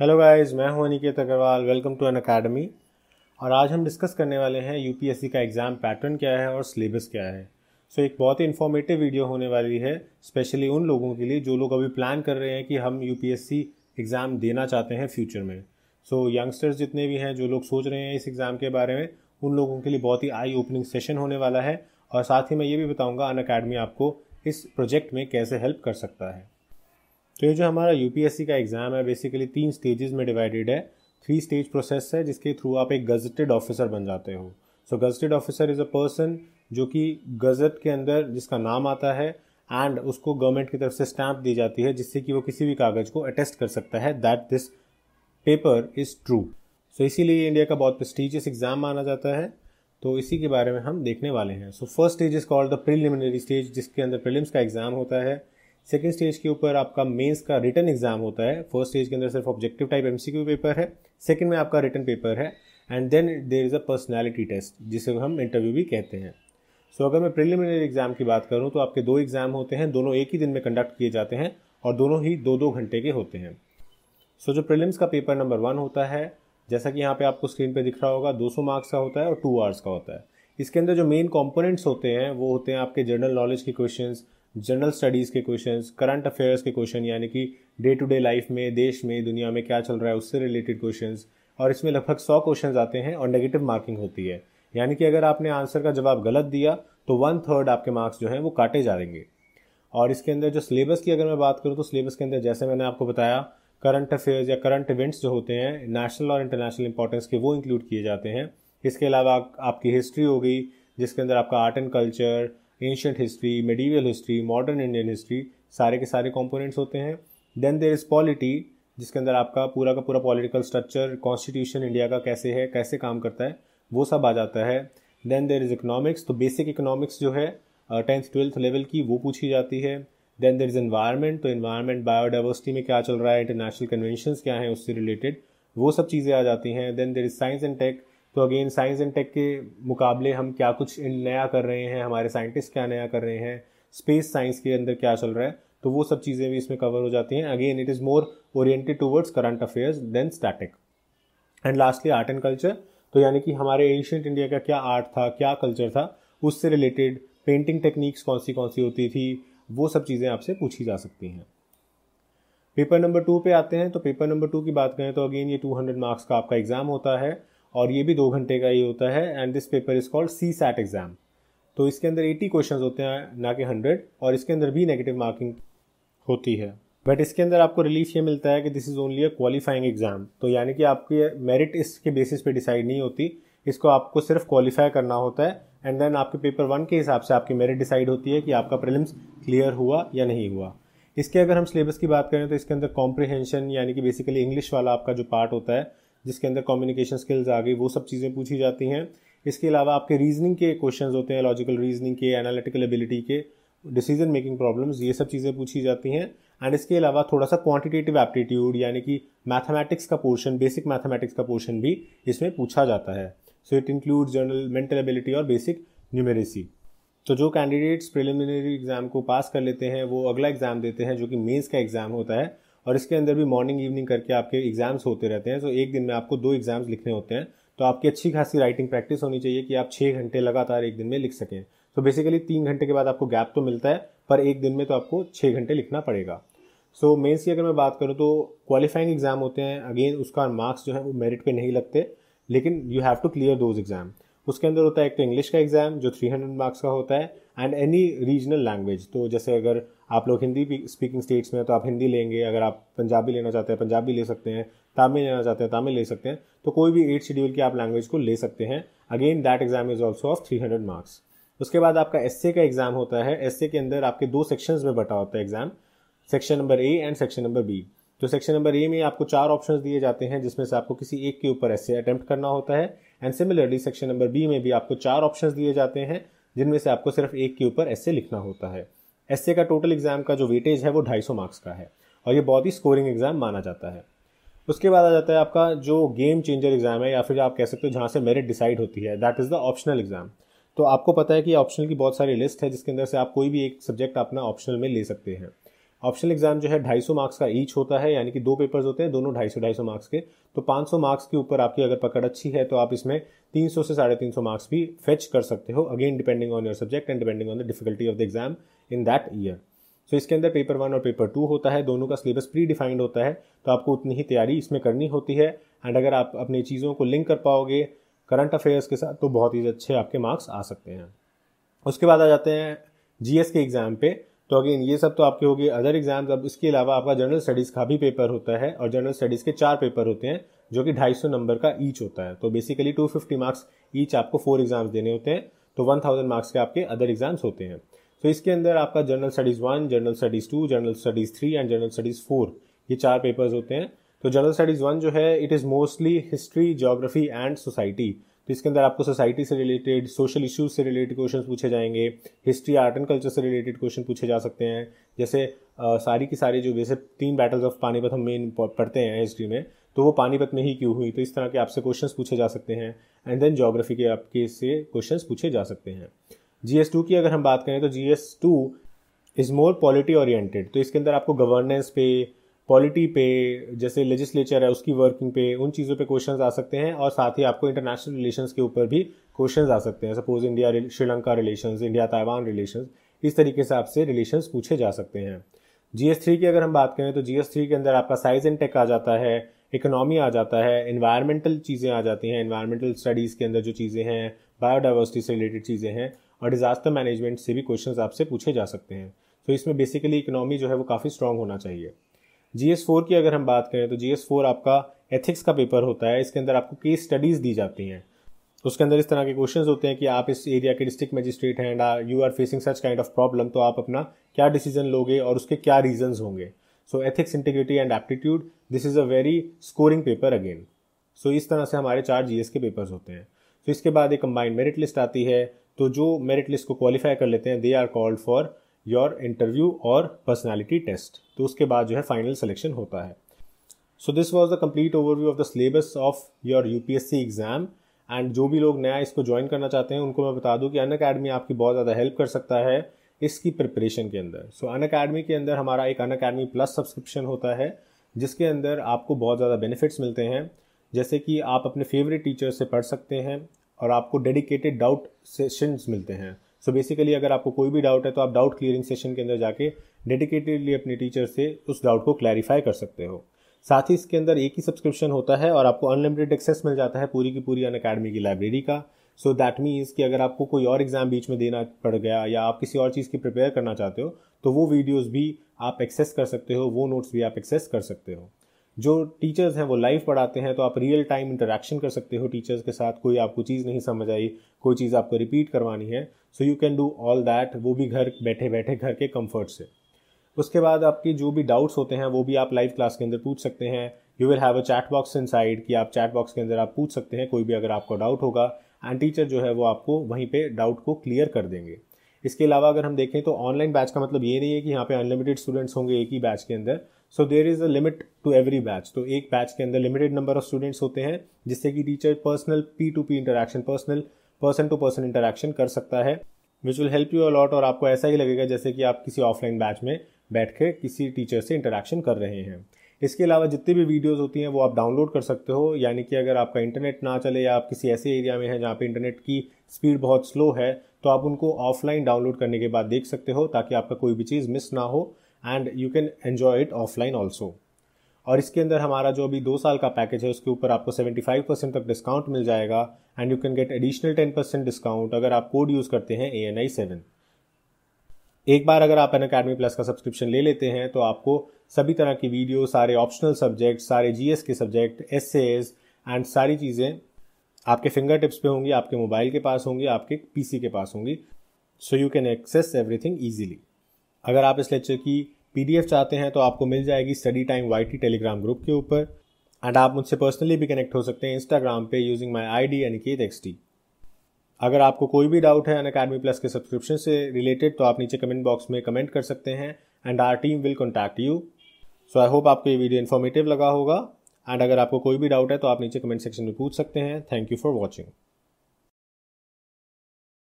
hello guys मैं हूं Aniket Agarwal welcome to Unacademy और आज हम डिस्कस करने वाले हैं यूपीएससी का एग्ज़ाम पैटर्न क्या है और सिलेबस क्या है सो so, एक बहुत ही इन्फॉर्मेटिव वीडियो होने वाली है स्पेशली उन लोगों के लिए जो लोग अभी प्लान कर रहे हैं कि हम यूपीएससी एग्ज़ाम देना चाहते हैं फ्यूचर में सो so, यंगस्टर्स जितने भी हैं जो लोग सोच रहे हैं इस एग्ज़ाम के बारे में उन लोगों के लिए बहुत ही आई ओपनिंग सेशन होने वाला है और साथ ही मैं ये भी बताऊँगा अन आपको इस प्रोजेक्ट में कैसे हेल्प कर सकता है तो ये जो हमारा यूपीएससी का एग्ज़ाम है बेसिकली तीन स्टेजेस में डिवाइडेड है थ्री स्टेज प्रोसेस है जिसके थ्रू आप एक गजटेड ऑफिसर बन जाते हो so gazetted officer is a person जो कि गजट के अंदर जिसका नाम आता है एंड उसको गवर्नमेंट की तरफ से स्टैंप दी जाती है जिससे कि वो किसी भी कागज़ को अटेस्ट कर सकता है that this paper is true so इसीलिए इंडिया का बहुत प्रेस्टिजियस एग्ज़ाम माना जाता है तो इसी के बारे में हम देखने वाले हैं so first stage is called the preliminary stage जिसके अंदर प्रिलिम्स का एग्ज़ाम होता है सेकेंड स्टेज के ऊपर आपका मेंस का रिटर्न एग्जाम होता है फर्स्ट स्टेज के अंदर सिर्फ ऑब्जेक्टिव टाइप एमसीक्यू पेपर है सेकेंड में आपका रिटर्न पेपर है and then there is a personality test जिसे हम इंटरव्यू भी कहते हैं सो so, अगर मैं प्रिलिमिनरी एग्ज़ाम की बात करूँ तो आपके दो एग्ज़ाम होते हैं दोनों एक ही दिन में कंडक्ट किए जाते हैं और दोनों ही दो दो घंटे के होते हैं सो so, जो प्रिलिम्स का पेपर नंबर वन होता है जैसा कि यहाँ पे आपको स्क्रीन पे दिख रहा होगा 200 मार्क्स का होता है और टू आवर्स का होता है इसके अंदर जो मेन कंपोनेंट्स होते हैं वो होते हैं आपके जनरल नॉलेज के क्वेश्चंस जनरल स्टडीज़ के क्वेश्चन करंट अफेयर्स के क्वेश्चन यानी कि डे टू डे लाइफ में देश में दुनिया में क्या चल रहा है उससे रिलेटेड क्वेश्चन और इसमें लगभग सौ क्वेश्चन आते हैं और नेगेटिव मार्किंग होती है यानी कि अगर आपने आंसर का जवाब गलत दिया तो वन थर्ड आपके मार्क्स जो हैं वो काटे जाएंगे और इसके अंदर जो सिलेबस की अगर मैं बात करूँ तो सिलेबस के अंदर जैसे मैंने आपको बताया करंट अफेयर्स या करंट इवेंट्स जो होते हैं नेशनल और इंटरनेशनल इंपॉर्टेंस के वो इंक्लूड किए जाते हैं इसके अलावा आपकी हिस्ट्री हो गई जिसके अंदर आपका art and culture ancient history medieval history modern Indian history सारे के सारे कॉम्पोनेंट्स होते हैं देन देर इज़ पॉलिटी जिसके अंदर आपका पूरा का पूरा पॉलिटिकल स्ट्रक्चर कॉन्स्टिट्यूशन इंडिया का कैसे है कैसे काम करता है वो सब आ जाता है देन देर इज़ इकोनॉमिक्स तो बेसिक इकोनॉमिक्स जो है टेंथ ट्वेल्थ लेवल की वो पूछी जाती है देन देर इज़ इन्वायरमेंट तो इन्वायरमेंट बायोडाइवर्सिटी में क्या चल रहा है इंटरनेशनल कन्वेंशन क्या हैं उससे रिलेटेड वो सब चीज़ें आ जाती हैं then there is science and tech तो अगेन साइंस एंड टेक के मुकाबले हम क्या कुछ नया कर रहे हैं हमारे साइंटिस्ट क्या नया कर रहे हैं स्पेस साइंस के अंदर क्या चल रहा है तो वो सब चीज़ें भी इसमें कवर हो जाती हैं again it is more oriented towards current affairs than static and lastly art and culture तो यानी कि हमारे एशियंट इंडिया का क्या आर्ट था क्या कल्चर था उससे रिलेटेड पेंटिंग टेक्निक्स कौन सी कौन सी होती थी वो सब चीज़ें आपसे पूछी जा सकती हैं पेपर नंबर टू पे आते हैं तो पेपर नंबर टू की बात करें तो अगेन ये हंड्रेड मार्क्स का आपका एग्ज़ाम होता है और ये भी दो घंटे का ही होता है and this paper is called CSAT exam तो इसके अंदर 80 क्वेश्चंस होते हैं ना कि 100 और इसके अंदर भी नेगेटिव मार्किंग होती है बट इसके अंदर आपको रिलीफ ये मिलता है कि this is only a qualifying exam तो यानी कि आपकी मेरिट इसके बेसिस पे डिसाइड नहीं होती इसको आपको सिर्फ क्वालिफाई करना होता है एंड देन आपके पेपर वन के हिसाब से आपकी मेरिट डिसाइड होती है कि आपका प्रिलिम्स क्लियर हुआ या नहीं हुआ इसके अगर हम सिलेबस की बात करें तो इसके अंदर कॉम्प्रिहेंशन यानी कि बेसिकली इंग्लिश वाला आपका जो पार्ट होता है जिसके अंदर कम्युनिकेशन स्किल्स आ गई वो सब चीज़ें पूछी जाती हैं इसके अलावा आपके रीजनिंग के क्वेश्चन होते हैं लॉजिकल रीजनिंग के एनालिटिकल एबिलिटी के डिसीजन मेकिंग प्रॉब्लम्स ये सब चीज़ें पूछी जाती हैं एंड इसके अलावा थोड़ा सा क्वांटिटेटिव एप्टीट्यूड यानी कि मैथमेटिक्स का पोर्शन बेसिक मैथमेटिक्स का पोर्शन भी इसमें पूछा जाता है so it include general mental ability और बेसिक न्यूमेरेसी तो जो कैंडिडेट्स प्रिलिमिनरी एग्ज़ाम को पास कर लेते हैं वो अगला एग्ज़ाम देते हैं जो कि मेन्स का एग्ज़ाम होता है और इसके अंदर भी मॉर्निंग इवनिंग करके आपके एग्जाम्स होते रहते हैं सो एक दिन में आपको दो एग्जाम्स लिखने होते हैं तो आपकी अच्छी खासी राइटिंग प्रैक्टिस होनी चाहिए कि आप छः घंटे लगातार एक दिन में लिख सकें तो बेसिकली तीन घंटे के बाद आपको गैप तो मिलता है पर एक दिन में तो आपको छः घंटे लिखना पड़ेगा सो so, मेंस की अगर मैं बात करूँ तो क्वालिफाइंग एग्जाम होते हैं अगेन उसका मार्क्स जो है वो मेरिट पे नहीं लगते लेकिन you have to clear those exam उसके अंदर होता है एक तो इंग्लिश का एग्ज़ाम जो 300 मार्क्स का होता है एंड एनी रीजनल लैंग्वेज तो जैसे अगर आप लोग हिंदी स्पीकिंग स्टेट्स में तो आप हिंदी लेंगे अगर आप पंजाबी लेना चाहते हैं पंजाबी ले सकते हैं तमिल लेना चाहते हैं तमिल ले सकते हैं तो कोई भी एट शेड्यूल की आप लैंग्वेज को ले सकते हैं again that exam is also of three hundred marks उसके बाद आपका एस का एग्जाम होता है एस के अंदर आपके दो सेक्शंस में बटा होता है exam section number A and section number B तो सेक्शन नंबर ए में आपको चार ऑप्शंस दिए जाते हैं जिसमें से आपको किसी एक के ऊपर एस अटैम्प्ट करना होता है and similarly section number B में भी आपको चार ऑप्शन दिए जाते हैं जिनमें से आपको सिर्फ एक के ऊपर एस लिखना होता है एस का टोटल एग्जाम का जो वेटेज है वो ढाई मार्क्स का है और ये बहुत ही स्कोरिंग एग्जाम माना जाता है उसके बाद आ जाता है आपका जो गेम चेंजर एग्जाम है या फिर आप कह सकते हो जहाँ से मेरिट डिसाइड होती है that is the optional exam तो आपको पता है कि ऑप्शनल की बहुत सारी लिस्ट है जिसके अंदर से आप कोई भी एक सब्जेक्ट अपना ऑप्शनल में ले सकते हैं ऑप्शनल एग्जाम जो है ढाई मार्क्स का ईच होता है यानी कि दो पेपर्स होते हैं दोनों ढाई सौ ढाई मार्क्स के तो 500 मार्क्स के ऊपर आपकी अगर पकड़ अच्छी है तो आप इसमें 300 से साढ़े तीन मार्क्स भी फेच कर सकते हो again depending on your subject and depending on the difficulty of the exam in that year so इसके अंदर पेपर वन और पेपर टू होता है दोनों का सिलेबस प्री डिफाइंड होता है तो आपको उतनी ही तैयारी इसमें करनी होती है एंड अगर आप अपनी चीज़ों को लिंक कर पाओगे करंट अफेयर्स के साथ तो बहुत ही अच्छे आपके मार्क्स आ सकते हैं उसके बाद आ जाते हैं जीएस के एग्ज़ाम पे तो अगेन ये सब तो आपके होगी अदर एग्जाम्स अब इसके अलावा आपका जनरल स्टडीज़ का भी पेपर होता है और जनरल स्टडीज़ के चार पेपर होते हैं जो कि 250 नंबर का ईच होता है तो बेसिकली 250 मार्क्स ईच आपको फोर एग्जाम्स देने होते हैं तो 1000 मार्क्स के आपके अदर एग्जाम्स होते हैं तो इसके अंदर आपका general studies one general studies two general studies three and general studies four ये चार पेपर्स होते हैं तो जनरल स्टडीज़ वन जो है it is mostly history geography and society तो इसके अंदर आपको सोसाइटी से रिलेटेड सोशल इश्यूज से रिलेटेड क्वेश्चन पूछे जाएंगे हिस्ट्री आर्ट एंड कल्चर से रिलेटेड क्वेश्चन पूछे जा सकते हैं जैसे आ, सारी की सारी जो वैसे तीन बैटल्स ऑफ पानीपत हम मेन पढ़ते हैं हिस्ट्री में तो वो पानीपत में ही क्यों हुई तो इस तरह के आपसे क्वेश्चन पूछे जा सकते हैं एंड देन जोग्राफी के आपके से क्वेश्चन पूछे जा सकते हैं जी एस टू की अगर हम बात करें तो G S two is more polity oriented तो इसके अंदर आपको गवर्नेंस पे पॉलिटी पे जैसे लेजिस्लेचर है उसकी वर्किंग पे उन चीज़ों पे क्वेश्चंस आ सकते हैं और साथ ही आपको इंटरनेशनल रिलेशंस के ऊपर भी क्वेश्चंस आ सकते हैं suppose India Sri Lanka relations India Taiwan relations इस तरीके से आपसे रिलेशंस पूछे जा सकते हैं जी एस थ्री की अगर हम बात करें तो जी एस थ्री के अंदर आपका साइज एंड टेक आ जाता है इकोनॉमी आ जाता है इन्वायरमेंटल चीज़ें आ जाती हैं इन्वायरमेंटल स्टडीज़ के अंदर जो चीज़ें हैं बायोडाइवर्सिटी से रिलेटेड चीज़ें हैं और डिज़ास्टर मैनेजमेंट से भी क्वेश्चन आपसे पूछे जा सकते हैं तो इसमें बेसिकली इकोनॉमी जो है वो काफ़ी स्ट्रॉन्ग होना चाहिए जी एस फोर की अगर हम बात करें तो जी एस फोर आपका एथिक्स का पेपर होता है इसके अंदर आपको केस स्टडीज़ दी जाती हैं उसके अंदर इस तरह के क्वेश्चंस होते हैं कि आप इस एरिया के डिस्ट्रिक्ट मजिस्ट्रेट हैं and you are facing such kind of problem तो आप अपना क्या डिसीजन लोगे और उसके क्या रीजंस होंगे so ethics integrity and aptitude this is a very scoring paper again so इस तरह से हमारे चार जी के पेपर्स होते हैं तो so, इसके बाद एक कंबाइंड मेरिट लिस्ट आती है तो जो मेरिट लिस्ट को क्वालिफाई कर लेते हैं they are called for your interview और पर्सनैलिटी टेस्ट तो उसके बाद जो है फाइनल सिलेक्शन होता है so this was the complete overview of the syllabus of your U P S C exam एंड जो भी लोग नया इसको ज्वाइन करना चाहते हैं उनको मैं बता दूँ कि अन अकेडमी आपकी बहुत ज़्यादा हेल्प कर सकता है इसकी प्रिपरेशन के अंदर सो अन अकेडमी के अंदर हमारा एक अन अकेडमी प्लस सब्सक्रिप्शन होता है जिसके अंदर आपको बहुत ज़्यादा बेनिफिट्स मिलते हैं जैसे कि आप अपने फेवरेट टीचर से पढ़ सकते हैं और आपको डेडिकेटेड डाउट सेशंस मिलते हैं सो so बेसिकली अगर आपको कोई भी डाउट है तो आप डाउट क्लियरिंग सेशन के अंदर जाके डेडिकेटेडली अपने टीचर से उस डाउट को क्लैरिफाई कर सकते हो साथ ही इसके अंदर एक ही सब्सक्रिप्शन होता है और आपको अनलिमिटेड एक्सेस मिल जाता है पूरी की पूरी अन अकेडमी की लाइब्रेरी का सो दैट मीन्स कि अगर आपको कोई और एग्ज़ाम बीच में देना पड़ गया या आप किसी और चीज़ की प्रिपेयर करना चाहते हो तो वो वीडियोज़ भी आप एक्सेस कर सकते हो वो नोट्स भी आप एक्सेस कर सकते हो जो टीचर्स हैं वो लाइव पढ़ाते हैं तो आप रियल टाइम इंटरेक्शन कर सकते हो टीचर्स के साथ कोई आपको चीज़ नहीं समझ आई कोई चीज़ आपको रिपीट करवानी है so you can do all that वो भी घर बैठे बैठे घर के कम्फर्ट से उसके बाद आपके जो भी डाउट्स होते हैं वो भी आप लाइव क्लास के अंदर पूछ सकते हैं you will have a chat box inside कि आप चैट बॉक्स के अंदर आप पूछ सकते हैं कोई भी अगर आपको डाउट होगा एंड टीचर जो है वो आपको वहीं पे डाउट को क्लियर कर देंगे इसके अलावा अगर हम देखें तो ऑनलाइन बैच का मतलब ये नहीं है कि यहाँ पे अनलिमिटेड स्टूडेंट्स होंगे एक ही बैच के अंदर so there is a limit to every batch तो एक बैच के अंदर लिमिटेड नंबर ऑफ स्टूडेंट्स होते हैं जिससे कि teacher personal P to P interaction personal person to person interaction कर सकता है which will help you a lot और आपको ऐसा ही लगेगा जैसे कि आप किसी ऑफलाइन बैच में बैठ के किसी टीचर से इंटरेक्शन कर रहे हैं इसके अलावा जितनी भी वीडियोज़ होती हैं वो आप डाउनलोड कर सकते हो यानी कि अगर आपका इंटरनेट ना चले या आप किसी ऐसे एरिया में हैं जहाँ पे इंटरनेट की स्पीड बहुत स्लो है तो आप उनको ऑफलाइन डाउनलोड करने के बाद देख सकते हो ताकि आपका कोई भी चीज़ मिस ना हो and you can enjoy it offline also और इसके अंदर हमारा जो अभी दो साल का पैकेज है उसके ऊपर आपको 75 परसेंट तक डिस्काउंट मिल जाएगा and you can get additional 10 percent discount अगर आप कोड यूज़ करते हैं ए एन आई सेवन एक बार अगर आप एन अकेडमी प्लस का सब्सक्रिप्शन ले लेते हैं तो आपको सभी तरह की वीडियो सारे ऑप्शनल सब्जेक्ट सारे जी के सब्जेक्ट एस एंड सारी चीज़ें आपके फिंगर टिप्स पे होंगी आपके मोबाइल के पास होंगी आपके पीसी के पास होंगी so you can access everything easily अगर आप इस लेक्चर की पीडीएफ चाहते हैं तो आपको मिल जाएगी स्टडी टाइम वाई टेलीग्राम ग्रुप के ऊपर एंड आप मुझसे पर्सनली भी कनेक्ट हो सकते हैं इंस्टाग्राम पे using my I D Aniket X T अगर आपको कोई भी डाउट है अन अकेडमी प्लस के सब्सक्रिप्शन से रिलेटेड तो आप नीचे कमेंट बॉक्स में कमेंट कर सकते हैं and our team will contact you so I hope आपको ये वीडियो इन्फॉर्मेटिव लगा होगा एंड अगर आपको कोई भी डाउट है तो आप नीचे कमेंट सेक्शन में पूछ सकते हैं थैंक यू फॉर वॉचिंग